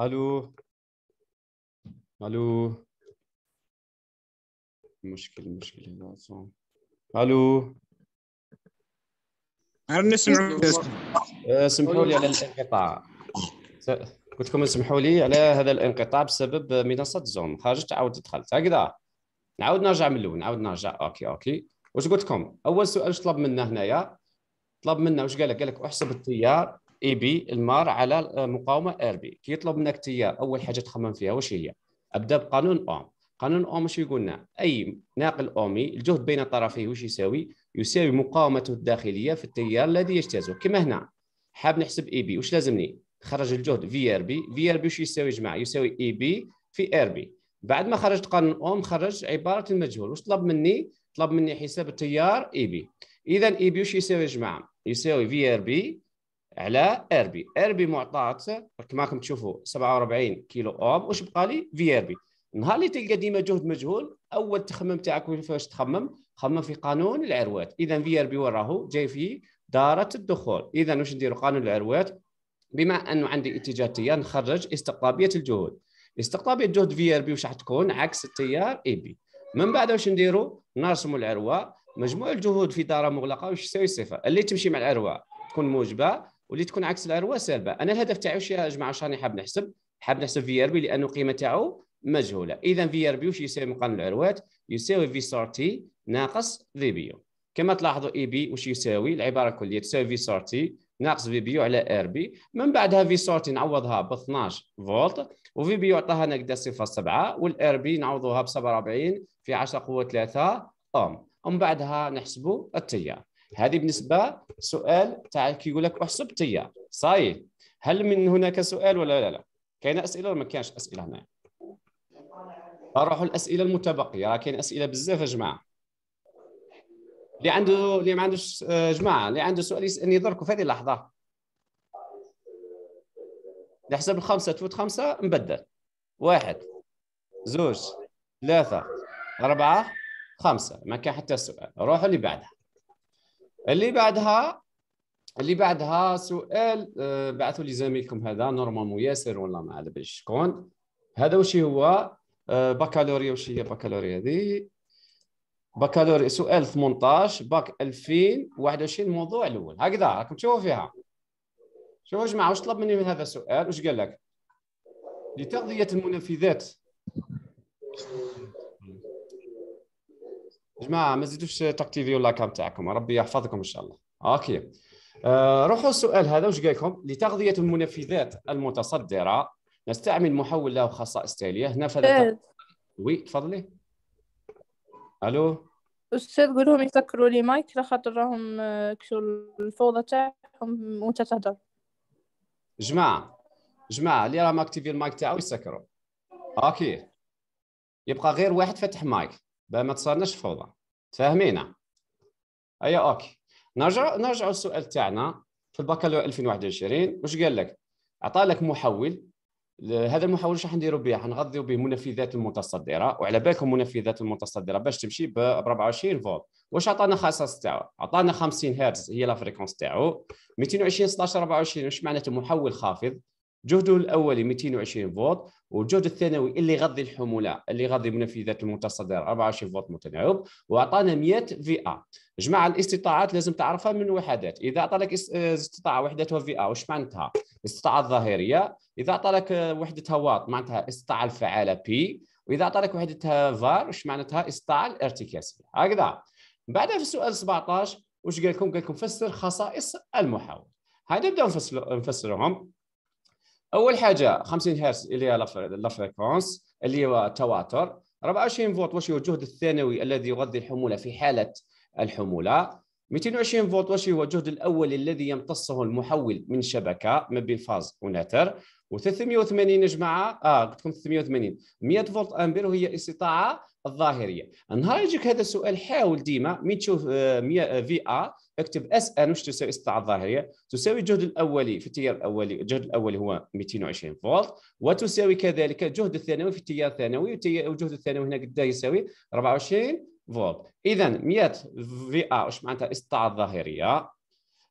الو الو مشكل مشكل الو نسمع آه، سمحوا لي على الانقطاع قلت لكم اسمحوا لي على هذا الانقطاع بسبب منصه زوم خرجت عاود دخلت هكذا نعاود نرجع من الاول نعاود نرجع اوكي اوكي واش قلت لكم اول سؤال واش طلب منا هنايا طلب منا واش قال لك قال لك احسب التيار اي بي المار على آه، مقاومه ار بي كيطلب منك تيا اول حاجه تخمم فيها واش هي ابدا بقانون اوم قانون اوم شو يقولنا اي ناقل اومي الجهد بين طرفيه واش يساوي يساوي مقاومته الداخليه في التيار الذي يجتازه كما هنا حاب نحسب اي بي واش لازمني خرج الجهد في ار بي في ار بي واش يساوي جماعه يساوي اي بي في ار بي بعد ما خرجت قانون اوم خرج عباره المجهول واش طلب مني طلب مني حساب التيار اي بي اذا اي بي واش يساوي جماعه يساوي في ار بي على اربي اربي معطات كماكم تشوفوا 47 كيلو اوم واش بقى لي في اربي نهار اللي تلقى ديما جهد مجهول اول تخمم تاعك كيفاش تخمم خمم في قانون العروات اذا في اربي وراهو جاي في دارة الدخول اذا واش نديروا قانون العروات بما انه عندي اتجاه تيار نخرج استقطابيه الجهود استقطابيه الجهد في ار بي واش تكون عكس التيار اي بي من بعد واش نديروا نرسموا العروه مجموع الجهود في داره مغلقه واش يساوي صفر اللي تمشي مع العروه تكون موجبه واللي تكون عكس العروه سالبه انا الهدف تاعي واش يا جماعه شاني راني حاب نحسب حاب نحسب في ار بي لانه القيمه تاعو مجهوله اذا في ار بي واش يساوي مقارنه العروات يساوي في سار تي ناقص في بيو كما تلاحظوا اي e بي واش يساوي العباره الكليه تساوي في سار تي ناقص في بيو على ار بي من بعدها في سار تي نعوضها ب 12 فولت وفي بيو عطاها نقدا 0.7 والار بي نعوضوها ب 47 في 10 قوه 3 اوم ومن بعدها نحسبوا التيار هذه بالنسبه سؤال تاع كيقول لك احسب تيار صاي هل من هناك سؤال ولا لا لا كاين اسئله ولا ما كاينش اسئله هنا نروحوا الاسئله المتبقيه راه كاين اسئله بزاف يا جماعه اللي عنده اللي ما عندوش آه، جماعه اللي عنده سؤال يسالني درك في هذه اللحظه نحسب الخمسه تفوت خمسه نبدل واحد زوج ثلاثه اربعه خمسه ما كان حتى سؤال روحوا اللي بعدها اللي بعدها اللي بعدها سؤال آه، بعثوا لي زميلكم هذا نورمالمون ياسر ولا ما على باليش شكون هذا واش هو آه، بكالوريا واش هي بكالوريا هذه بكالوريا سؤال 18 باك 2021 الموضوع الاول هكذا راكم تشوفوا فيها شوفوا يا جماعه واش طلب مني من هذا السؤال واش قال لك لتغذيه المنفذات جماعه ما زيدوش تاكتيفيو لاكام تاعكم ربي يحفظكم ان شاء الله اوكي آه روحوا السؤال هذا وش قال لكم لتغذيه المنفذات المتصدره نستعمل محول له خصائص تاليه نفذ وي تفضلي الو استاذ قول لهم يسكروا لي مايك خاطر راهم آه، كشو الفوضى تاعهم وانت تهدر جماعه جماعه اللي راهم اكتيفي المايك تاعو يسكروا اوكي يبقى غير واحد فتح مايك باه ما تصارناش فوضى فاهمينا ايا اوكي نرجع نرجعوا السؤال تاعنا في البكالوريا 2021 واش قال لك عطى لك محول هذا المحول واش راح نديروا به حنغذيو به منفذات المتصدره وعلى بالكم منفذات المتصدره باش تمشي ب 24 فولت واش عطانا خصائص تاعو عطانا 50 هرتز هي لا فريكونس تاعو 220 16 24 واش معناته محول خافض جهده الاولي 220 فولت والجهد الثانوي اللي يغذي الحموله اللي يغذي منفذات المتصدر 24 فولت متناوب واعطانا 100 في ا جمع الاستطاعات لازم تعرفها من وحدات اذا اعطى لك استطاعه وحدتها في ا واش معناتها الاستطاعه الظاهريه اذا اعطى لك وحدتها واط معناتها الاستطاعه الفعاله بي واذا اعطى لك وحدتها فار واش معناتها الاستطاعه الارتكاسيه هكذا بعد في السؤال 17 واش قال لكم قال لكم فسر خصائص المحاور هاي نفسر نفسرهم اول حاجه 50 هرتز اللي هي لا فريكونس اللي هو التواتر 24 فولت واش هو الجهد الثانوي الذي يغذي الحموله في حاله الحموله 220 فولت واش هو الجهد الاول الذي يمتصه المحول من شبكه ما بين فاز ونتر و380 يا جماعه اه قلت لكم 380 100 فولت امبير وهي استطاعه الظاهريه النهار يجيك هذا السؤال حاول ديما مين تشوف آه في ا آه، اكتب اس ان مش تساوي استطاعه الظاهريه تساوي الجهد الاولي في التيار الاولي الجهد الاولي هو 220 فولت وتساوي كذلك الجهد الثانوي في التيار الثانوي والجهد الثانوي هنا قد يساوي 24 فولت اذا 100 في ا واش معناتها استطاعه الظاهريه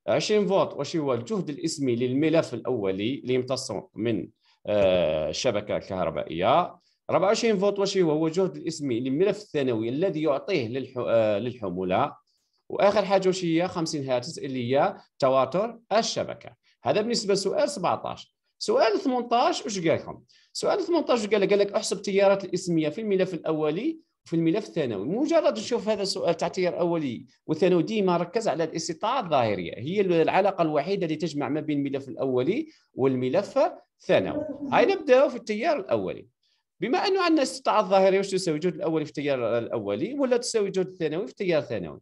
20 فولت واش هو الجهد الاسمي للملف الاولي اللي يمتص من الشبكه آه، الكهربائيه 24 فولت واش هو هو الجهد الاسمي للملف الثانوي الذي يعطيه آه، للحموله واخر حاجه واش هي 50 هرتز اللي هي تواتر الشبكه هذا بالنسبه لسؤال 17 سؤال 18 واش قال لكم سؤال 18 قال لك قال لك احسب التيارات الاسميه في الملف الاولي وفي الملف الثانوي مجرد نشوف هذا السؤال تاع التيار اولي والثانوي ديما ركز على الاستطاعه الظاهريه هي العلاقه الوحيده اللي تجمع ما بين الملف الاولي والملف الثانوي هاي نبداو في التيار الاولي بما انه عندنا استطاعه ظاهريه واش تساوي جهد الاولي في التيار الاولي ولا تساوي جهد الثانوي في التيار الثانوي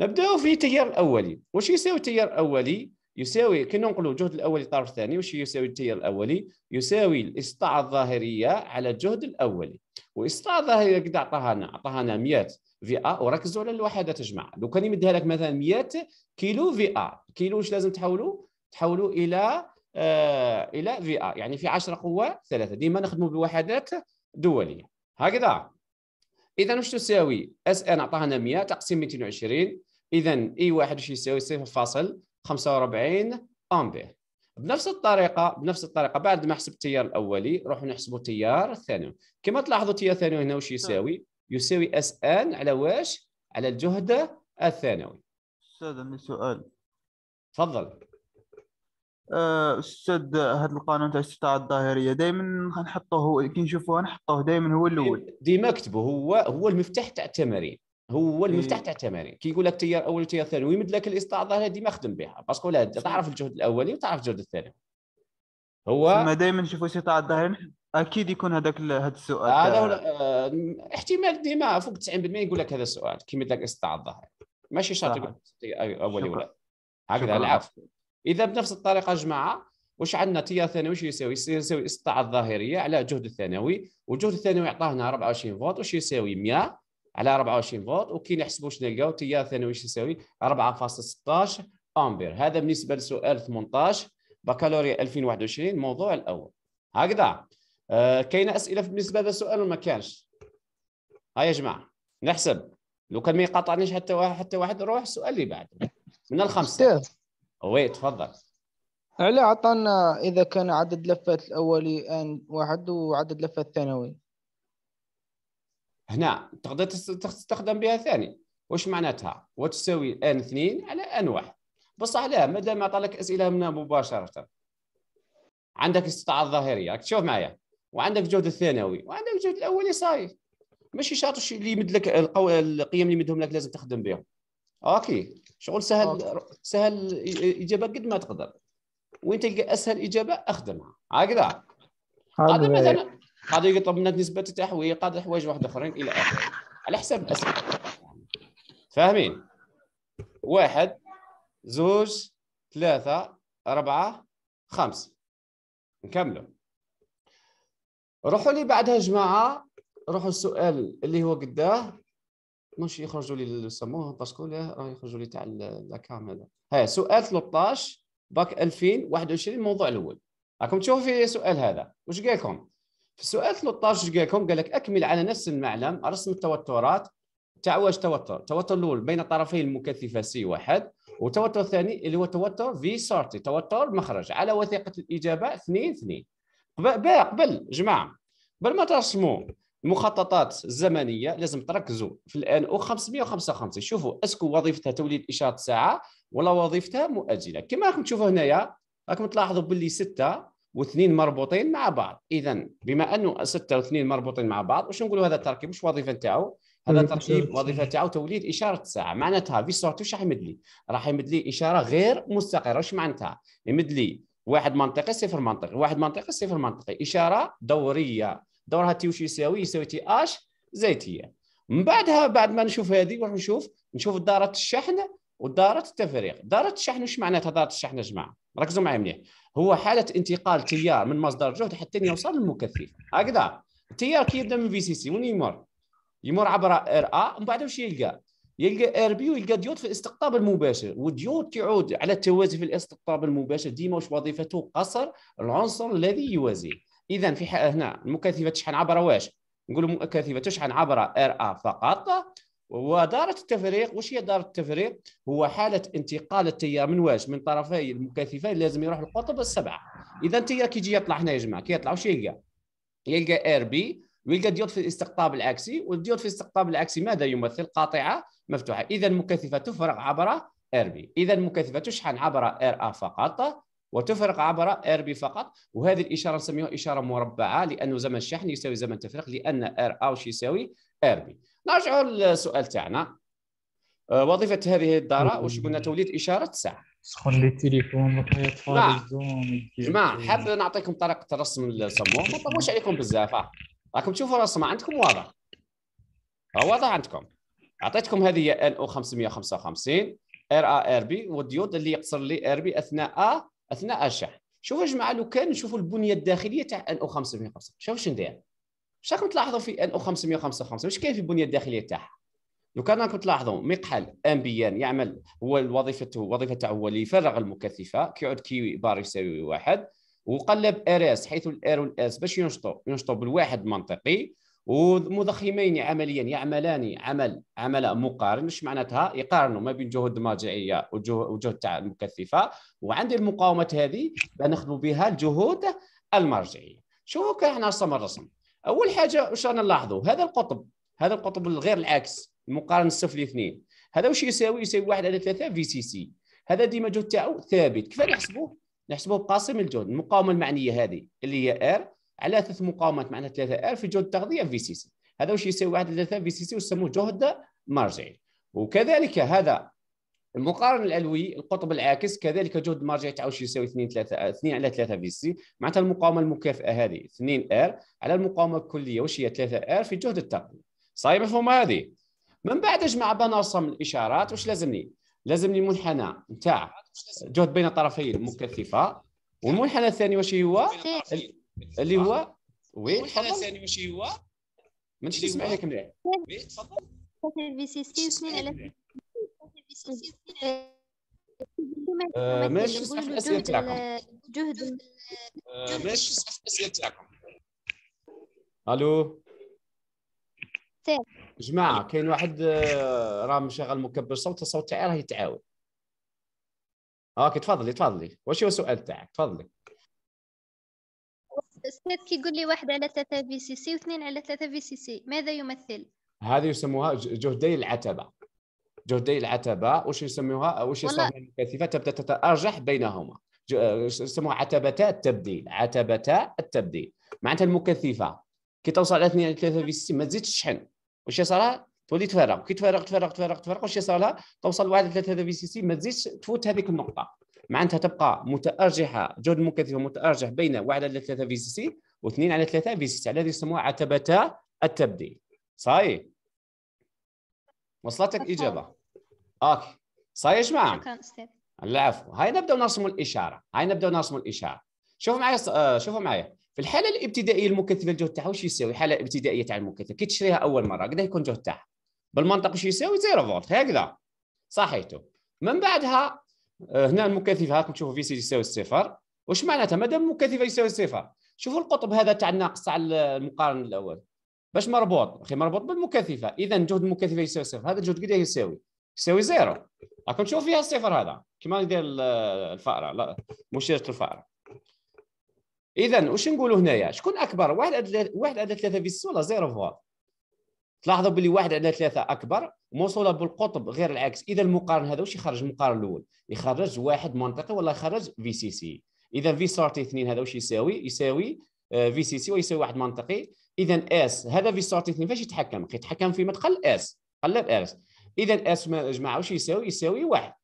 نبداو في التيار الاولي واش يساوي التيار الاولي يساوي كي ننقلوا الجهد الاولي للطرف الثاني واش يساوي التيار الاولي يساوي الاسطاع الظاهريه على الجهد الاولي والاسطاع الظاهريه قد عطاها لنا عطاها لنا 100 في ا وركزوا على الوحدات تجمع جماعه لو كان يمدها لك مثلا 100 كيلو في ا كيلو واش لازم تحولوا تحولوا الى آه الى في ا يعني في 10 قوه ثلاثه ديما نخدموا بوحدات دوليه هكذا اذا واش تساوي اس ان عطاها لنا 100 تقسيم 220 اذا اي واحد اش يساوي 0.45 امبير بنفس الطريقه بنفس الطريقه بعد ما حسب التيار الاولي نروحوا نحسبوا التيار الثاني كما تلاحظوا التيار الثاني هنا واش يساوي يساوي اس ان على واش على الجهد الثانوي استاذ عندي سؤال تفضل آه، استاذ هذا القانون تاع الاستطاعه الظاهريه دائما نحطوه كي نشوفوه نحطوه دائما هو الاول ديما كتبه هو هو المفتاح تاع التمارين هو المفتاح إيه. تاع التمارين كي يقول لك تيار اول وتيار ثاني ويمد لك الاستعاضه الظاهره ديما خدم بها باسكو لا تعرف الجهد الاولي وتعرف الجهد الثاني هو ما دائما نشوفوا الاستطاعه الظاهر اكيد يكون هذاك هذا السؤال هذا هو آه، احتمال ديما فوق 90% يقول لك هذا السؤال كي يمد لك الاستطاعه الظاهر ماشي شرط يقول اولي ولا هكذا العفو اذا بنفس الطريقه جماعه واش عندنا تيار ثانوي واش يساوي؟ يساوي الاستطاعه الظاهريه على الجهد الثانوي والجهد الثانوي عطاهنا 24 فولت واش يساوي 100 على 24 فولت وكي نحسبوا شنو نلقاو تيار ثانوي شنو يساوي 4.16 امبير هذا بالنسبه لسؤال 18 بكالوريا 2021 الموضوع الاول هكذا آه كاينه اسئله بالنسبه لهذا السؤال ولا ما كانش ها يا جماعه نحسب لو كان ما يقاطعنيش حتى واحد حتى واحد نروح السؤال اللي بعد من الخمسه وي تفضل علاه عطانا اذا كان عدد لفات الاولي ان واحد وعدد لفات ثانوي هنا تقدر تستخدم بها ثاني واش معناتها وتساوي ان اثنين على ان واحد بصح لا مادام عطالك اسئله منها مباشره عندك استطاعه الظاهريه راك تشوف معايا وعندك جهد الثانوي وعندك الجهد الاولي صاير ماشي شاطر اللي يمد لك القو... القيم اللي يمدهم لك لازم تخدم بهم اوكي شغل سهل أوكي. سهل اجابه قد ما تقدر وين تلقى اسهل اجابه اخدمها هكذا هذا مثلا قاعد يطلب منك نسبه تحويل قاعد حوايج واحد اخرين الى اخره على حساب الاسئله فاهمين واحد زوج ثلاثة أربعة خمسة نكملوا روحوا لي بعدها جماعة روحوا السؤال اللي هو قداه مش يخرجوا لي سموه باسكو راه يخرجوا لي تاع لاكام هذا ها سؤال 13 باك 2021 الموضوع الاول راكم تشوفوا في السؤال هذا واش قال لكم في السؤال 13 كون قال لك اكمل على نفس المعلم رسم التوترات تاع واش توتر؟ التوتر الاول بين طرفي المكثفه سي واحد والتوتر الثاني اللي هو توتر في سورتي توتر مخرج على وثيقه الاجابه اثنين اثنين قبل جماعه قبل ما ترسموا المخططات الزمنيه لازم تركزوا في الان او 555 شوفوا اسكو وظيفتها توليد اشاره ساعه ولا وظيفتها مؤجله كما راكم تشوفوا هنايا راكم تلاحظوا باللي سته واثنين مربوطين مع بعض اذا بما انه سته واثنين مربوطين مع بعض واش نقولوا هذا التركيب واش الوظيفه نتاعو هذا التركيب وظيفه نتاعو توليد اشاره الساعه معناتها في سورتو واش راح يمد لي راح يمد لي اشاره غير مستقره واش معناتها يمد لي واحد منطقي صفر منطقي واحد منطقي صفر منطقي اشاره دوريه دورها تي واش يساوي يساوي تي اش زائد تي من بعدها بعد ما نشوف هذه نروح نشوف نشوف داره الشحن وداره التفريغ داره الشحن واش معناتها داره الشحن يا جماعه ركزوا معايا مليح هو حاله انتقال تيار من مصدر جهد حتى يوصل للمكثف هكذا التيار كيبدا من في سي سي وين يمر يمر عبر ار ا ومن بعد واش يلقى يلقى ار بي ويلقى ديود في الاستقطاب المباشر والديود تعود على التوازي في الاستقطاب المباشر ديما واش وظيفته قصر العنصر الذي يوازيه اذا في هنا المكثفه تشحن عبر واش نقولوا مكثفه تشحن عبر ار ا فقط ودارة التفريق وش هي دارة التفريق؟ هو حاله انتقال التيار من واش من طرفي المكثفين لازم يروح للقطب السبعه اذا التيار كي يجي يطلع هنا يا جماعه كي يطلع وش يلقى؟ يلقى اير بي ويلقى ديود في الاستقطاب العكسي والديود في الاستقطاب العكسي ماذا يمثل؟ قاطعه مفتوحه اذا المكثفه تفرغ عبر اير بي اذا المكثفه تشحن عبر اير ا فقط وتفرق عبر ار بي فقط وهذه الاشاره نسميها اشاره مربعه لانه زمن الشحن يساوي زمن التفريق لان ار وش يساوي ار بي نرجعوا للسؤال تاعنا أه، وظيفه هذه الداره واش قلنا توليد اشاره ساعه سخون لي تيليفون الزوم نعم. جماعه حاب نعطيكم طريقه رسم السموم ما نطولش عليكم بزاف آه، راكم تشوفوا الرسمه عندكم واضح آه، واضح عندكم عطيتكم هذه هي ان او 555 ار ا ار بي والديود اللي يقصر لي ار بي اثناء اثناء الشحن شوفوا يا جماعه لو كان نشوفوا البنيه الداخليه تاع ان او 555 شوفوا شنو ندير واش راكم تلاحظوا في ان او 555 واش كاين في البنيه الداخليه تاعها لو كان راكم تلاحظوا مقحل بي ان يعمل هو وظيفته وظيفه تاعو هو اللي يفرغ المكثفه كيعود كي بار يساوي واحد وقلب ار اس حيث الار والاس باش ينشطوا ينشطوا بالواحد منطقي ومضخمين عمليا يعملان عمل عمل مقارن مش معناتها يقارنوا ما بين جهود المرجعيه والجهد تاع المكثفه وعندي المقاومه هذه نخدموا بها الجهود المرجعيه شوفوا كاع رسم الرسم اول حاجه واش رانا نلاحظوا هذا القطب هذا القطب الغير العكس المقارن السفلي اثنين هذا واش يساوي يساوي واحد على ثلاثة في سي سي هذا ديما جهد تاعو ثابت كيف نحسبوه نحسبوه بقاسم الجهد المقاومه المعنيه هذه اللي هي ار على ثلاث مقاومات معناها ثلاثه ار في جهد التغذيه في سي سي هذا واش يساوي واحد على ثلاثه في سي سي وسموه جهد مرجعي وكذلك هذا المقارن العلوي القطب العاكس كذلك جهد المرجع تعوش يساوي 2 3 2 على 3 في سي معناتها المقاومه المكافئه هذه 2 ار على المقاومه الكليه واش هي 3 ار في جهد التقويم صايب مفهوم هذه من بعد اجمع بنرسم الاشارات واش لازمني لازمني منحنى نتاع جهد بين الطرفين المكثفه والمنحنى الثاني واش هو اللي هو وي المنحنى الثاني واش هو ما نسمع لك مليح وي تفضل في سي 2 على آه، ماشي صح الاسئله تاعكم جهد ماشي صح الاسئله تاعكم الو جماعه كاين واحد آه، راه مشغل مكبر صوت الصوت تاعي راه يتعاود اوكي تفضلي تفضلي واش هو السؤال تاعك تفضلي كي كيقول لي واحد على ثلاثه في سي سي واثنين على ثلاثه في سي سي ماذا يمثل هذه يسموها جهدي العتبه جردي العتبه وش يسموها وش يسموها الكثيفه تبدا تتارجح بينهما يسموها عتبتا التبديل عتبتا التبديل معناتها المكثفه كي توصل على 2 3 في 6 ما تزيدش تشحن واش صار تولي تفرغ كي تفرغ تفرغ تفرغ تفرغ واش يصير لها توصل واحد 3 في 6 ما تزيدش تفوت هذيك النقطه معناتها تبقى متارجحه جهد المكثفه متارجح بين 1 على 3 في 6 و2 على 3 في 60 الذي يسموها عتبتا التبديل صحيح وصلتك اجابه اوكي صاير يا جماعه العفو هاي نبدا نرسم الاشاره هاي نبدا نرسم الاشاره شوفوا معي آه، شوفوا معي في الحاله الابتدائيه المكثفه الجهد تاعها وش يساوي الحاله الابتدائيه تاع المكثف كي تشريها اول مره قد إيه يكون جهد تاعها بالمنطق وش يساوي زيرو فولت هكذا صحيته من بعدها آه، هنا المكثف هاك تشوفوا في سي يساوي صفر واش معناتها مادام المكثف يساوي صفر شوفوا القطب هذا تاع الناقص تاع المقارن الاول باش مربوط اخي مربوط بالمكثفه اذا جهد المكثفه يساوي صفر هذا الجهد قد إيه يساوي يساوي زيرو راكم تشوفوا فيها الصفر هذا كما ندير الفاره لا مشيره الفاره اذا واش نقولوا هنايا شكون اكبر واحد عدد واحد عدد ثلاثه في ولا زيرو فوا تلاحظوا باللي واحد عدد ثلاثة أكبر موصولة بالقطب غير العكس إذا المقارن هذا واش يخرج المقارن الأول يخرج واحد منطقي ولا يخرج في سي سي إذا في سورتي اثنين هذا واش يساوي يساوي في سي سي ويساوي واحد منطقي إذا اس هذا في سورتي اثنين فاش يتحكم يتحكم في مدخل اس قلب اس اذا اس جماعه واش يساوي يساوي واحد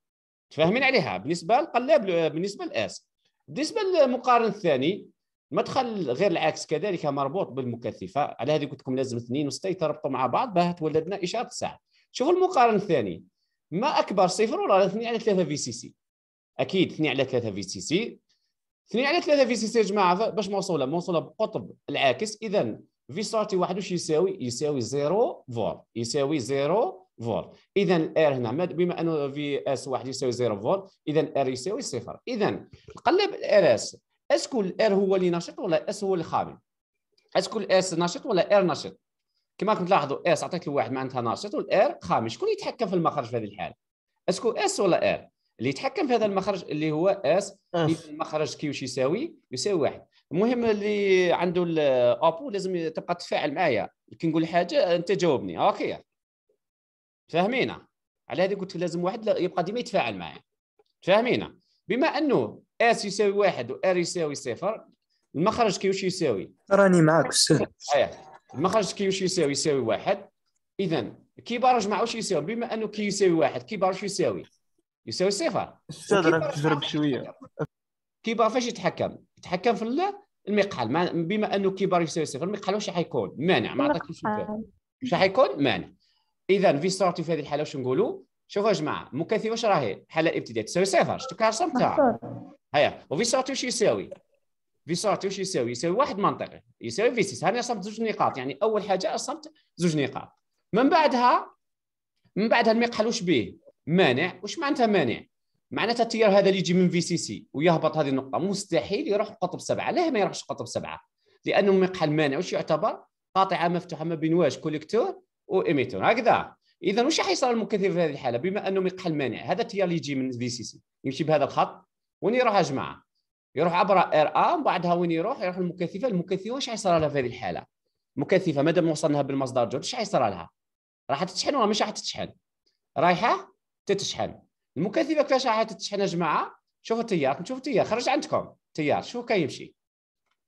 تفاهمين عليها بالنسبه للقلاب بالنسبه لاس بالنسبه للمقارن الثاني مدخل غير العكس كذلك مربوط بالمكثفه على هذه قلت لكم لازم اثنين وسته يتربطوا مع بعض باه تولد لنا اشاره الساعه شوفوا المقارن الثاني ما اكبر صفر ولا اثنين على ثلاثه في سي سي اكيد اثنين على ثلاثه في سي سي اثنين على ثلاثه في سي سي يا جماعه باش موصوله موصوله بقطب العاكس اذا في سارتي واحد واش يساوي يساوي زيرو فولت يساوي 0 فولت اذا الار هنا بما انه في اس واحد يساوي 0 فولت اذا الار يساوي صفر اذا نقلب الار اس اسكو الار هو اللي نشط ولا اس هو اللي خامل اسكو الاس نشط ولا ار نشط كما راكم تلاحظوا اس عطيت واحد معناتها نشط والار خامل شكون اللي يتحكم في المخرج في هذه الحاله اسكو اس ولا ار اللي يتحكم في هذا المخرج اللي هو اس المخرج كي واش يساوي يساوي واحد المهم اللي عنده الابو لازم تبقى تفاعل معايا كي نقول حاجه انت جاوبني اوكي فاهمينا على هذه قلت لازم واحد يبقى ديما يتفاعل معايا فاهمينا بما انه اس يساوي واحد وار يساوي صفر المخرج كي واش يساوي راني معاك استاذ المخرج كي واش يساوي يساوي واحد اذا كبار مع واش يساوي بما انه كي يساوي واحد كبار واش يساوي يساوي صفر استاذ راك تجرب شويه كبار فاش يتحكم يتحكم في المقحل بما انه كبار يساوي صفر المقحل واش حيكون مانع ما عطاكش واش حيكون مانع اذا في سورتي في هذه الحاله واش نقولوا شوفوا يا جماعه مكثفه واش راهي الحاله الابتدائيه تساوي صفر شفتوا كارصه نتاعها هيا وفي سورتي واش يساوي في سورتي واش يساوي يساوي واحد منطقي يساوي في 6 هاني رسمت زوج نقاط يعني اول حاجه رسمت زوج نقاط من بعدها من بعدها المقحل واش به مانع واش معناتها مانع معناتها التيار هذا اللي يجي من في سي سي ويهبط هذه النقطه مستحيل يروح لقطب سبعه ليه ما يروحش لقطب سبعه لانه مقحل مانع واش يعتبر قاطعه مفتوحه ما بين واش كوليكتور وايميتون هكذا اذا واش حيصير المكثف في هذه الحاله بما انه مقحل المانع هذا التيار اللي يجي من في سي سي يمشي بهذا الخط وين يروح يا جماعه يروح عبر ار ا من بعدها وين يروح يروح المكثفه المكثفه واش حيصير لها في هذه الحاله المكثفه مادام وصلناها بالمصدر جهد واش حيصير لها راح تتشحن ولا مش راح تتشحن رايحه تتشحن المكثفه كيفاش راح تتشحن يا جماعه شوفوا التيار شوفوا التيار خرج عندكم تيار شوفوا كيمشي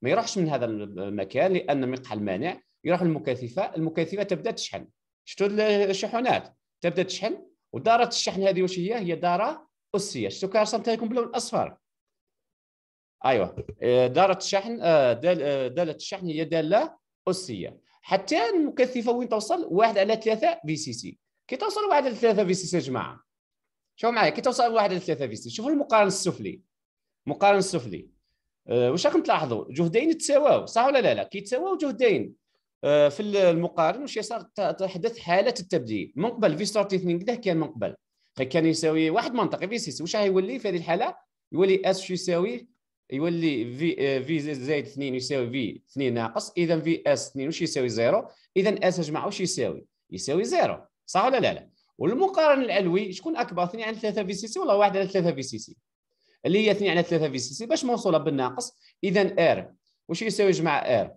ما يروحش من هذا المكان لان مقحل المانع يروح المكثفه المكثفه تبدا تشحن شفتوا الشحنات تبدا تشحن وداره الشحن هذه واش هي هي داره اسيه شفتوا كرسمتها لكم باللون الاصفر ايوه آه، داره الشحن آه، دال آه، داله الشحن هي داله اسيه حتى المكثفه وين توصل واحد على ثلاثة في سي سي كي توصل واحد على ثلاثة في سي سي يا جماعه شوفوا معايا كي توصل واحد على ثلاثة في سي شوفوا المقارن السفلي المقارن السفلي واش راكم تلاحظوا جهدين تساواو صح ولا لا لا كيتساواو جهدين آه، في المقارن واش تحدث حاله التبديل من قبل في ستور 2 ده كان من قبل كان يساوي واحد منطقي في سيس واش غيولي في هذه الحاله يولي اس شو يساوي يولي في في آه، زائد 2 يساوي في 2 ناقص اذا في اس 2 واش يساوي زيرو اذا اس اجمع واش يساوي يساوي زيرو صح ولا لا لا والمقارن العلوي شكون اكبر 2 على 3 في سي سي ولا 1 على 3 في سي سي اللي هي 2 على 3 في سي سي باش موصوله بالناقص اذا ار واش يساوي جمع ار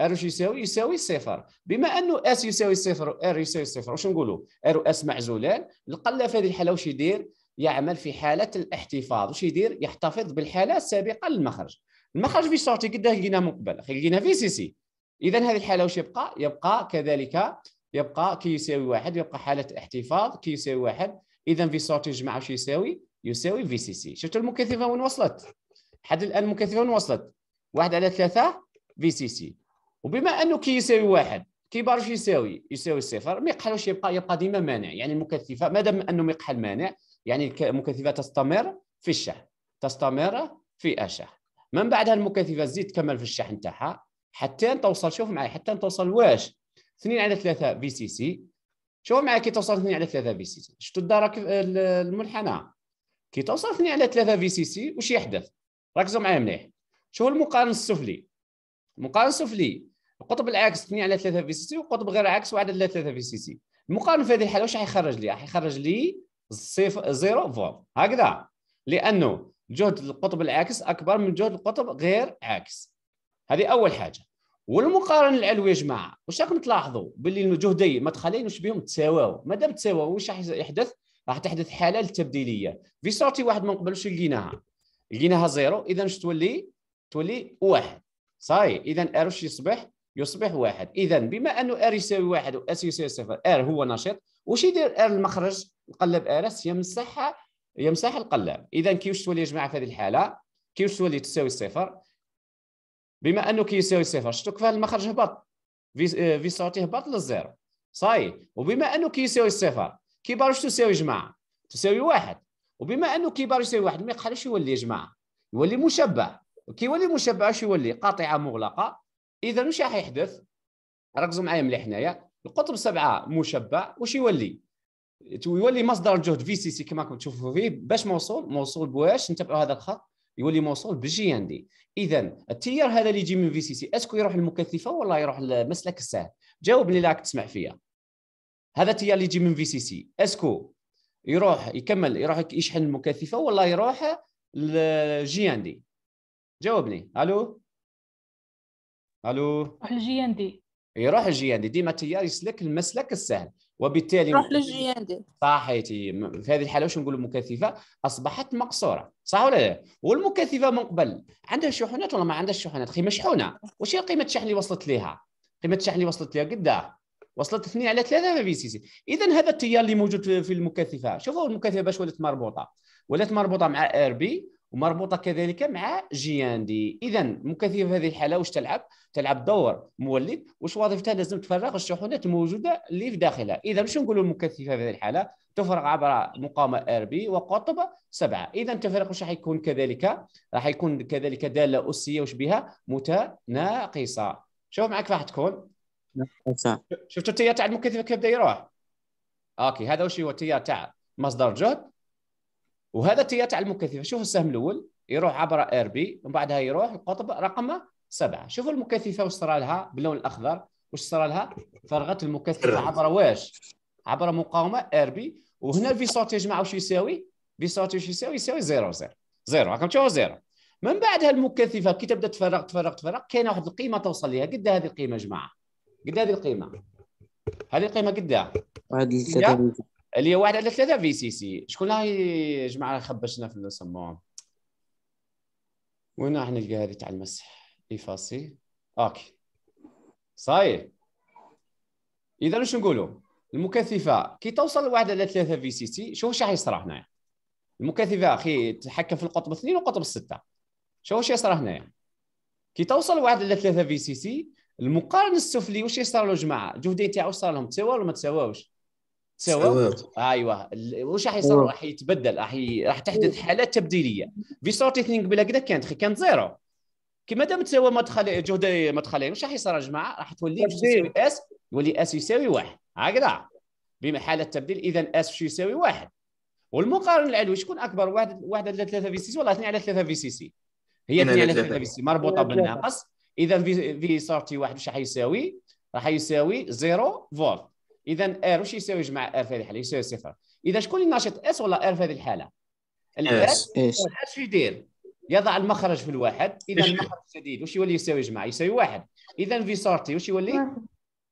ار واش يساوي يساوي صفر بما انه اس يساوي صفر ار يساوي صفر واش نقولوا ار واس معزولان القله في هذه الحاله واش يدير يعمل في حاله الاحتفاظ واش يدير يحتفظ بالحاله السابقه للمخرج المخرج في سورتي قد لقينا من قبل لقينا في سي سي اذا هذه الحاله واش يبقى يبقى كذلك يبقى كي يساوي واحد يبقى حاله احتفاظ كي يساوي واحد اذا في سورتي جمع واش يساوي يساوي في سي سي شفتوا المكثفه وين وصلت حد الان المكثفه وين وصلت واحد على ثلاثه في سي سي وبما انه كي يساوي واحد كي بارش يساوي يساوي صفر ما يقحلوش يبقى يبقى ديما مانع يعني المكثفه ما دام انه ما يقحل مانع يعني المكثفه تستمر في الشحن تستمر في الشحن من بعدها المكثفه تزيد تكمل في الشحن تاعها حتى توصل شوف معايا حتى توصل واش 2 على 3 في سي سي شوف معايا كي توصل 2 على 3 في سي سي شفتوا الدرك المنحنى كي توصل 2 على 3 في سي سي واش يحدث ركزوا معايا مليح شوفوا المقارن السفلي المقارن السفلي القطب العاكس 2 على 3 في سي سي والقطب غير عكس 1 على 3 في سي سي المقارنه في هذه الحاله واش حيخرج لي حيخرج لي صفر زيرو فولت هكذا لانه جهد القطب العاكس اكبر من جهد القطب غير عاكس هذه اول حاجه والمقارنه العلويه يا جماعه واش راكم تلاحظوا باللي الجهدين ما تخلينوش بهم تساواو ما دام تساواو واش راح يحدث راح تحدث حاله التبديليه في سورتي واحد ما نقبلوش لقيناها لقيناها زيرو اذا واش تولي تولي واحد صاي اذا ار واش يصبح يصبح واحد اذا بما انه ار يساوي واحد واس يساوي صفر ار هو نشيط واش يدير ار المخرج قلب ار اس يمسح يمسح القلاب اذا كيفاش تولي يا جماعه في هذه الحاله كيفاش تولي تساوي صفر بما انه كيساوي صفر شفتوا كيف المخرج هبط في آه، صوتي هبط للزيرو صاي وبما انه كيساوي صفر كبار واش تساوي جماعه تساوي واحد وبما انه كبار يساوي واحد ما يقدرش يولي يا جماعه يولي مشبع كي يولي مشبع واش يولي قاطعه مغلقه اذا واش راح يحدث ركزوا معايا مليح هنايا القطب سبعه مشبع واش يولي يولي مصدر الجهد في سي سي كما راكم تشوفوا فيه باش موصول موصول بواش نتبعوا هذا الخط يولي موصول بالجي ان دي اذا التيار هذا اللي يجي من في سي سي اسكو يروح للمكثفه ولا يروح لمسلك السهل جاوبني راك تسمع فيا هذا التيار اللي يجي من في سي سي اسكو يروح يكمل يروح يشحن المكثفه ولا يروح لجي ان دي جاوبني الو الو روح للجي ان دي يروح للجي ان دي ديما التيار يسلك المسلك السهل وبالتالي روح للجي ان دي صحيتي في هذه الحاله واش نقولوا مكثفه اصبحت مقصوره صح ولا لا والمكثفه من قبل عندها شحنات ولا ما عندهاش شحنات قيمه شحونه واش هي قيمه الشحن اللي وصلت ليها قيمه الشحن اللي وصلت ليها قداه وصلت 2 على 3 في سي سي اذا هذا التيار اللي موجود في المكثفه شوفوا المكثفه باش ولات مربوطه ولات مربوطه مع ار بي ومربوطه كذلك مع جياندي اذا مكثفه في هذه الحاله واش تلعب تلعب دور مولد واش وظيفتها لازم تفرغ الشحنات الموجوده اللي في داخلها اذا مش نقولوا المكثفه في هذه الحاله تفرغ عبر مقاومه ار بي وقطب سبعه اذا التفريق واش راح يكون كذلك راح يكون كذلك داله اسيه واش بها متناقصه شوف معك راح تكون شفتوا التيار تاع المكثفه كيف بدا يروح اوكي هذا واش هو التيار تاع مصدر جهد وهذا تاع المكثفه شوف السهم الاول يروح عبر اير بي ومن بعدها يروح القطب رقم سبعه شوفوا المكثفه واش صرا لها باللون الاخضر واش صرا لها فرغت المكثفه عبر واش عبر مقاومه ار بي وهنا يا جماعه واش يساوي واش يساوي يساوي زيرو زيرو زيرو رقم تشوفوا زيرو من بعدها المكثفه كي تبدا تفرغ تفرغ تفرغ كاين واحد القيمه توصل ليها قد هذه القيمه يا جماعه قد هذه القيمه هذه القيمه قد واحد اللي هي واحد على ثلاثه في سي سي شكون هاي جماعه خبشنا في سموهم وين راح نلقى هذه تاع المسح ايفاسي اوكي صاي اذا واش نقولوا المكثفه كي توصل لواحد على ثلاثه في سي سي شوف واش راح يصرى هنايا المكثفه اخي تحكم في القطب اثنين وقطب السته شوف واش يصرى هنايا كي توصل واحد على ثلاثه في سي سي المقارن السفلي واش يصرى له جماعه الجهدين تاعو صار لهم تساوى ولا ما تساواوش سوت ايوه واش راح يصير راح يتبدل راح راح تحدث حالات تبديليه في سورتي ثينك بلا كذا كانت كانت زيرو كي دام تساوى مدخل إيه، جهد إيه، مدخلين واش راح يصير يا جماعه راح تولي اس يولي اس يساوي واحد هكذا بما حاله تبديل اذا اس شو يساوي واحد والمقارن العلوي شكون اكبر واحد واحد على ثلاثة في سي سي ولا اثنين على ثلاثة في سي سي هي اثنين على ثلاثة في سي مربوطه بالناقص اذا في في سورتي واحد واش راح يساوي راح يساوي 0 فولت اذا ار آه، واش يساوي جمع ار في هذه الحاله يساوي صفر اذا شكون اللي ناشط اس ولا ار في هذه الحاله الاس اش يدير يضع المخرج في الواحد اذا المخرج الجديد واش يولي يساوي جمع يساوي واحد اذا في سارتي واش يولي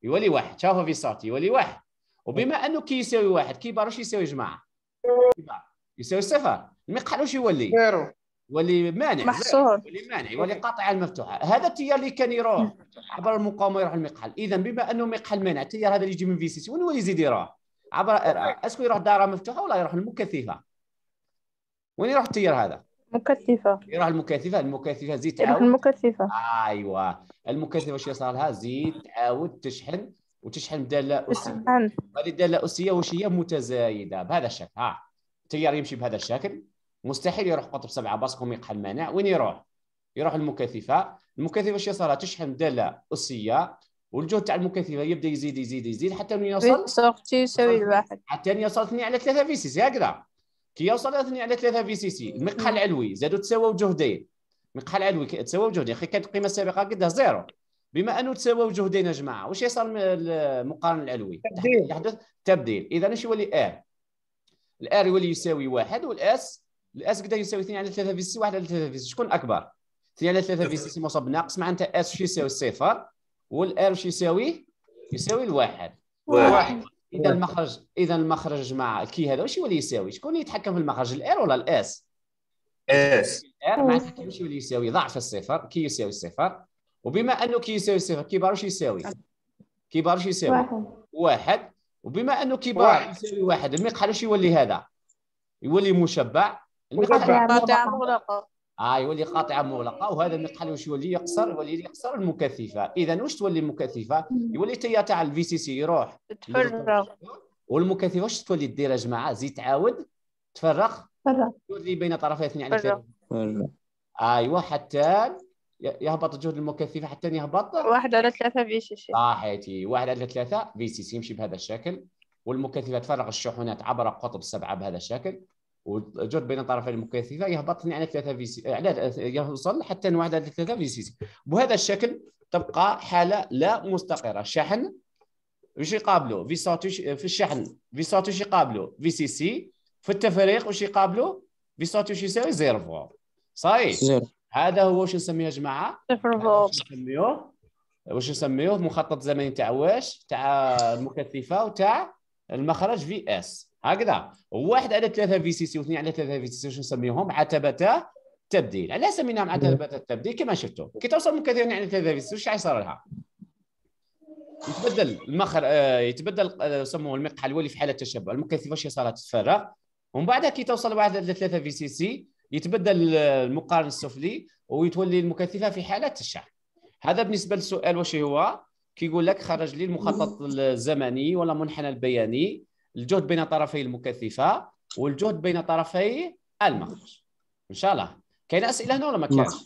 يولي واحد شافوا في سارتي يولي واحد وبما انه كي يساوي واحد كيبار واش يساوي جمع يساوي صفر المقحل واش يولي ولي مانع محصور ولي مانع ولي قاطع المفتوحه هذا التيار اللي كان يروح عبر المقاومه يروح المقحل اذا بما انه مقحل مانع التيار هذا اللي يجي من سي وين هو يزيد يروح عبر اسكو يروح دائره مفتوحه ولا يروح المكثفه وين يروح التيار هذا مكثفه يروح المكثفه المكثفه زيد تعاود المكثفه ايوه المكثفه واش يصير لها زيد تعاود تشحن وتشحن داله اسيه هذه الداله الاسيه واش هي متزايده بهذا الشكل ها التيار يمشي بهذا الشكل مستحيل يروح قطب سبعه باسكم يقحل مانع وين يروح؟ يروح المكثفه المكثفه اش يصير تشحن داله اسيه والجهد تاع المكثفه يبدا يزيد يزيد يزيد حتى من يوصل سورتي يساوي الواحد حتى من يوصل 2 على 3 في سي سي هكذا كي يوصل 2 على 3 في سي سي المقحى العلوي زادوا تساووا جهدين المقحى العلوي تساووا جهدين كانت القيمه السابقه قدها زيرو بما انه تساووا جهدين يا جماعه واش يصير المقارن العلوي تبديل يحدث تبديل اذا اش يولي ار الار يولي يساوي واحد والاس الاس قداش يساوي 2 على 3 في سي 1 على 3 في سي شكون اكبر 2 على 3 في سي مصاب ناقص معناتها اس شو يساوي الصفر والار شو يساوي يساوي الواحد واحد اذا المخرج اذا المخرج مع كي هذا واش يولي يساوي شكون يتحكم في المخرج الار ولا الاس اس الار معناتها كي واش يولي يساوي ضعف الصفر كي يساوي الصفر وبما انه كي يساوي الصفر كبار واش يساوي كبار واش يساوي واحد. واحد وبما انه كبار يساوي واحد المقحل واش يولي هذا يولي مشبع المقطع قاطعه مغلقه اه يولي قاطعه مغلقه وهذا المقحل واش يولي يقصر يولي يقصر المكثفه اذا واش تولي المكثفه يولي حتى تاع الفي سي سي يروح تفرغ والمكثفه واش تولي دير يا جماعه زيد تعاود تفرغ تفرغ تولي بين طرفي اثنين على يعني ايوا حتى يهبط الجهد المكثف حتى يهبط واحد على ثلاثه في سي سي صحيتي واحد على ثلاثه في سي سي يمشي بهذا الشكل والمكثفه تفرغ الشحنات عبر قطب السبعه بهذا الشكل وجر بين الطرفين المكثفه يهبط على ثلاثه في على يوصل حتى واحد على ثلاثه في سي بهذا الشكل تبقى حاله لا مستقره الشحن واش يقابلو في ساتوش في الشحن في ساتوش يقابلو في سي سي في التفريق واش يقابلو في ساتوش يساوي زيرو فوا صحيح هذا هو واش نسميه يا جماعه صفر نسميوه واش نسميوه مخطط زمني تاع واش تاع المكثفه وتاع المخرج في اس هكذا واحد على ثلاثه في سي سي واثنين على ثلاثه في سي سي شنو نسميهم عتبه تبديل علاش سميناهم عتبه التبديل نعم. كما شفتوا كي توصل من كثير على ثلاثه في سي واش حيصير لها؟ يتبدل المخر آه، يتبدل آه، يسموه المقطع الولي في حاله التشبع المكثفه كيفاش صارت تتفرغ ومن بعد كي توصل واحد على ثلاثه في سي سي يتبدل آه، المقارن السفلي ويتولي المكثفه في حاله الشع هذا بالنسبه للسؤال واش هو كيقول لك خرج لي المخطط الزمني ولا المنحنى البياني الجهد بين طرفي المكثفه والجهد بين طرفي المخرج ان شاء الله كاين اسئله هنا ولا ما كاينش نعم.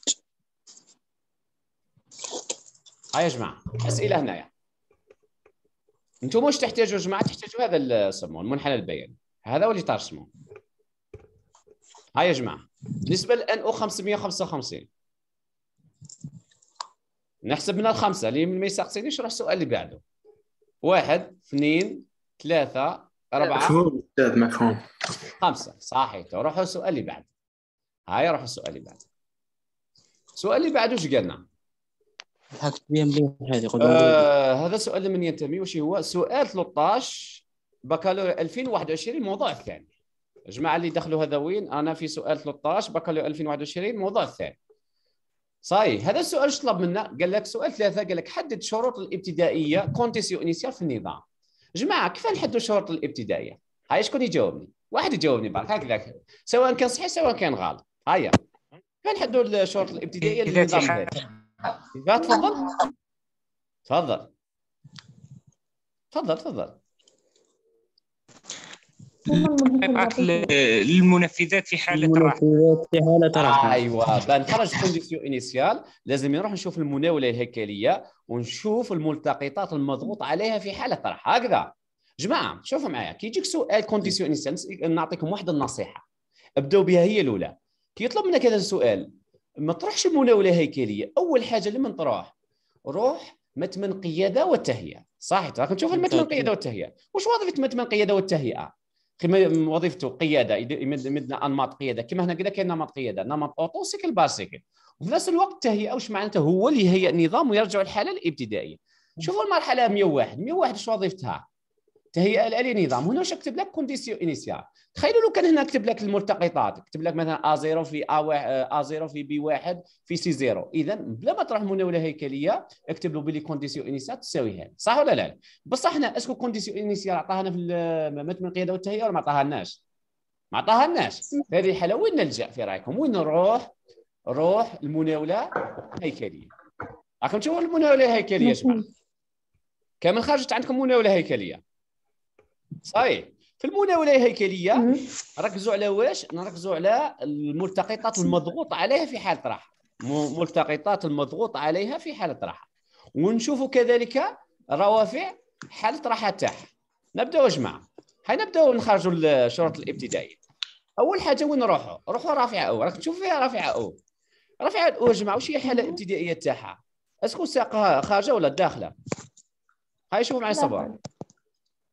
ها يا جماعه اسئله هنايا انتم واش تحتاجوا يا جماعه تحتاجوا هذا السمو المنحنى البياني هذا هو اللي ترسموه ها يا جماعه بالنسبه للان او 555 نحسب من الخمسه اللي ما يسقسينيش روح السؤال اللي بعده واحد اثنين ثلاثه أربعة مفهوم أستاذ مفهوم خمسة صحيح روحوا السؤال اللي بعد هاي روحوا السؤال اللي بعد السؤال اللي بعد وش قالنا؟ آه هذا سؤال من ينتمي وش هو؟ سؤال 13 بكالوريا 2021 موضوع الثاني الجماعة اللي دخلوا هذا وين؟ أنا في سؤال 13 بكالوريا 2021 موضوع الثاني صحيح هذا السؤال ايش طلب منا؟ قال لك سؤال ثلاثة قال لك حدد شروط الابتدائية كونتيسيو انيسيال في النظام جماعه كيف نحدوا الشروط الابتدائيه هاي شكون يجاوبني واحد يجاوبني برك هكذا سواء كان صحيح سواء كان غلط هيا كيف نحدوا الشروط الابتدائيه للنظام تفضل تفضل تفضل تفضل يبعث للمنفذات في حاله راحه المنفذات في حاله راحه آه ايوه بنخرج كونديسيون انيسيال لازم نروح نشوف المناوله الهيكليه ونشوف الملتقطات المضغوط عليها في حاله طرح هكذا جماعه شوفوا معايا كي يجيك سؤال كونديسيون انيسيال نعطيكم واحد النصيحه ابداو بها هي الاولى كي يطلب منك هذا السؤال ما تروحش المناوله هيكليه اول حاجه لمن تروح روح متمن قياده والتهيئه صح راك تشوف المتمن قياده والتهيئه واش وظيفه متمن قياده والتهيئه كما وظيفته قياده يمدنا انماط قياده كما هنا كذا كاين نمط قياده نمط اوتو سيكل باسيكل وفي نفس الوقت التهيئه واش معناتها هو اللي يهيئ النظام ويرجع الحاله الابتدائيه شوفوا المرحله 101 101 شو وظيفتها تهيئ لي نظام هنا واش كتب لك كونديسيون انيسيال تخيلوا لو كان هنا كتب لك الملتقطات كتب لك مثلا ا0 في ا ا0 آه، في بي 1 في سي 0 اذا بلا ما تروح مناوله هيكليه اكتب له بلي كونديسيون انيسيال تساوي هذا صح ولا لا بصح حنا اسكو كونديسيون انيسيال عطاها لنا في آه، من القياده والتهيئه ولا ما عطاها لناش ما عطاها لناش في هذه الحاله وين نلجا في رايكم وين نروح روح المناوله هيكليه راكم تشوفوا المناوله الهيكليه شباب كامل خرجت عندكم مناوله هيكليه صحيح في المناوله الهيكليه ركزوا على واش نركزوا على الملتقطات المضغوط عليها في حاله راحه ملتقطات المضغوط عليها في حاله راحه ونشوفوا كذلك روافع حاله راحه تاعها نبداو جماعه حنبداو نخرجوا الشروط الابتدائيه اول حاجه وين نروحوا روحوا رافعه او راك تشوف فيها رافعه او رافعه او جماعه واش هي الحاله الابتدائيه تاعها اسكو ساقها خارجه ولا داخله هاي شوفوا معي صبر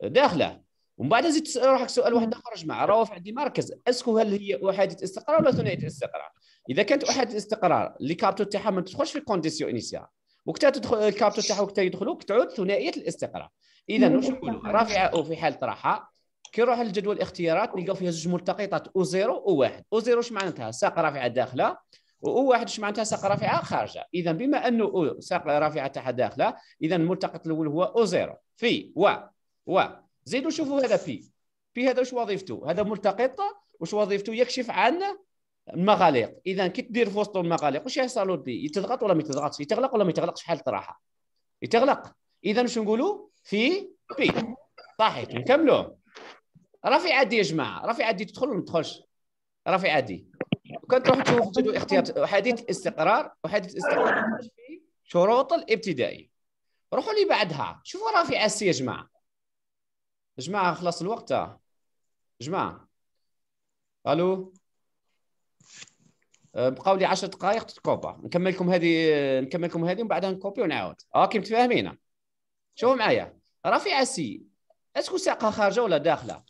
داخله ومن بعد زيد تسال روحك سؤال واحد اخر جماعه روافع دي مركز اسكو هل هي احاديه استقرار ولا ثنائيه استقرار؟ اذا كانت احاديه استقرار اللي كابتو تاعها ما تدخلش في الكونديسيون انيسيال وقتها تدخل الكابتو تاعها وقتها يدخلوا تعود ثنائيه الاستقرار اذا واش نقولوا رافعه او في حال طرحها كي نروح لجدول الاختيارات نلقاو فيها زوج ملتقطات او زيرو او واحد او زيرو اش معناتها ساق رافعه داخله و واحد اش معناتها ساق رافعه خارجه اذا بما انه او ساق رافعه تاعها داخله اذا الملتقط الاول هو او زيرو في و و زيدوا شوفوا هذا بي بي هذا واش وظيفته هذا ملتقط واش وظيفته يكشف عن المغاليق اذا كي تدير في وسط المغاليق واش يحصل البي يتضغط ولا ما يتضغطش يتغلق ولا ما يتغلقش شحال الطراحه يتغلق اذا واش نقولوا في بي صحيح نكملوا راه عادي يا جماعه راه عادي تدخل ولا ما تدخلش راه عادي وكان تروح تشوفوا اختيار حديث الاستقرار وحديث الاستقرار في شروط الابتدائي روحوا لي بعدها شوفوا رافعه السي يا جماعه جماعه خلص الوقت جماعه الو أه، بقاولي لي 10 دقائق تتكوبا نكملكم هذه نكملكم هذه ومن بعدها نكوبي ونعاود اوكي أه، متفاهمين شوفوا معايا رفيع سي اسكو ساقها خارجه ولا داخله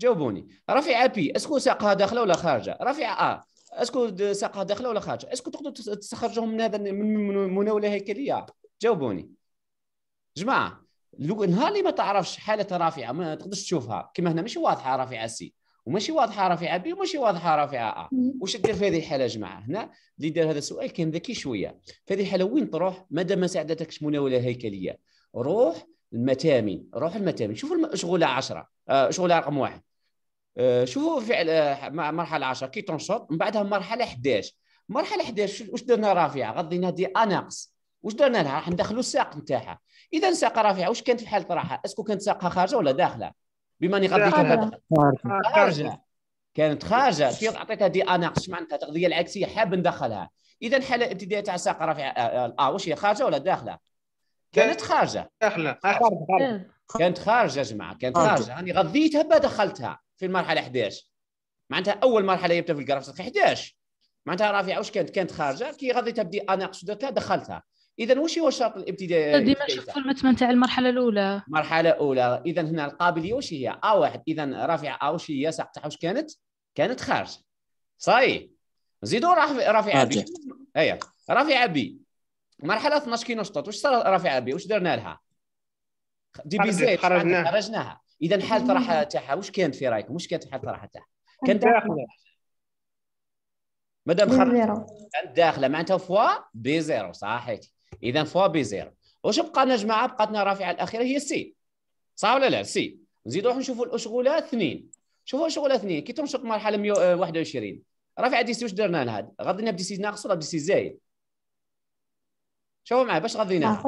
جاوبوني رفيع بي اسكو ساقها داخله ولا خارجه رفيع ا اسكو ساقها داخله ولا خارجه اسكو تقدروا تستخرجوهم من هذا من مناوله هيكليه جاوبوني جماعه لو نهار اللي ما تعرفش حاله رافعه ما تقدرش تشوفها كما هنا ماشي واضحه رافعه سي وماشي واضحه رافعه بي وماشي واضحه رافعه ا واش دير في هذه الحاله يا جماعه هنا اللي دار هذا السؤال كان ذكي شويه في هذه الحاله وين تروح مادام ما ساعدتكش مناوله هيكليه روح المتامين روح المتامين شوف شغله 10 شغله رقم واحد آه، شوفوا فعل آه، مرحله 10 كي تنشط من بعدها مرحله 11 مرحله 11 واش درنا رافعه غضينا دي اناقص واش درنا لها راح ندخلوا الساق نتاعها اذا ساق رافعه واش كانت في حاله طرحها اسكو كانت ساقها خارجه ولا داخله بما اني غادي آه، خارجه كانت خارجه كي عطيتها دي اناقش معناتها التغذيه العكسيه حاب ندخلها اذا حاله الابتدائيه تاع ساق رافعه آه،, آه،, اه واش هي خارجه ولا داخله كانت خارجه داخله إيه. كانت خارجه يا جماعه كانت خارجه راني يعني غذيتها دخلتها في المرحله 11 معناتها اول مرحله يبدا في الجراف 11 معناتها رافعه واش كانت كانت خارجه كي غذيتها بدي اناقش دخلتها اذا وش هو الشرط الابتدائي ديما نشوف في تاع المرحله الاولى مرحله اولى اذا هنا القابليه وش هي ا واحد اذا رافعه ا وش هي ساعه تاعها وش كانت كانت خارج صحيح زيدوا رافعه بي هيا إيه. رافعه بي مرحله 12 كي نشطت وش صار رافعه بي وش درنا لها دي بي زيد خرجناها خرجناها اذا حاله راحه تاعها وش كانت في رايكم وش كانت حاله راحه تاعها كانت مادام خرجت كانت داخله معناتها فوا بي زيرو صحيح اذا فوا بي زيرو واش بقى لنا جماعه بقاتنا رافعه الاخيره هي سي صح ولا لا سي نزيدو روح نشوفوا الاشغوله اثنين شوفوا الاشغوله اثنين كي تنشط مرحله 121 آه، رافعه دي سي واش درنا لها غادي بدي سي ناقص ولا بدي سي زايد شوفوا معايا باش غضيناها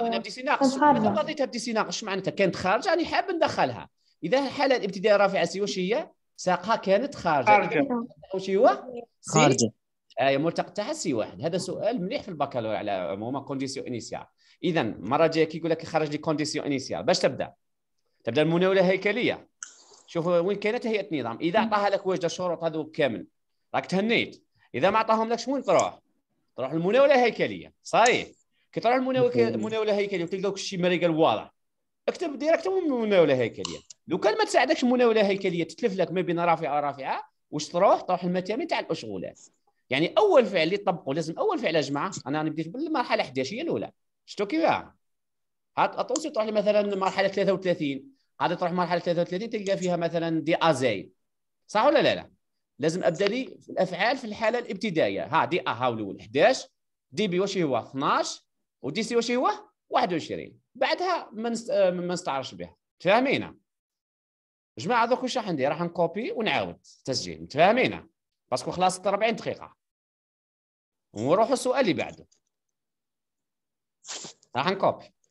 غادي نعم. بدي سي ناقص نعم. غاديتها بدي سي ناقص معناتها كانت خارجه راني حاب ندخلها اذا الحاله الابتدائيه رافعه سي واش هي ساقها كانت خارجه خارجه واش هو خارجه آه ملتقى تحسي واحد هذا سؤال مليح في البكالوريا على عموما كونديسيون انيسيال اذا المره الجايه يقول لك خرج لي كونديسيون انيسيال باش تبدا تبدا المناوله هيكليه شوف وين كانت هيئه النظام اذا عطاها لك واجد الشروط هذو كامل راك تهنيت اذا ما عطاهم لكش وين تروح تروح المناوله الهيكليه صحيح كي تروح المناوله هيكليه الهيكليه وتلقى شي مريقل واضح اكتب من المناوله الهيكليه لو كان ما تساعدكش المناوله الهيكليه تتلف لك ما بين رافعه ورافعه واش تروح تروح المتامين تاع الاشغولات يعني اول فعل اللي طبقوا لازم اول فعل يا جماعه انا نبدي بالمرحله 11 هي الاولى شفتوا كيفاه هات اطونسي تروح مثلا مرحله 33 غادي تروح مرحله 33 تلقى فيها مثلا دي ازاي صح ولا لا لا لازم ابدا لي الافعال في الحاله الابتدائيه ها دي ا هاو الاول 11 دي بي واش هو 12 ودي سي واش هو 21 بعدها ما نستعرش بها متفاهمين جماعه دوك واش راح ندير راح نكوبي ونعاود التسجيل متفاهمين باسكو خلاص 40 دقيقه ونروح السؤال اللي بعده راح نكوبي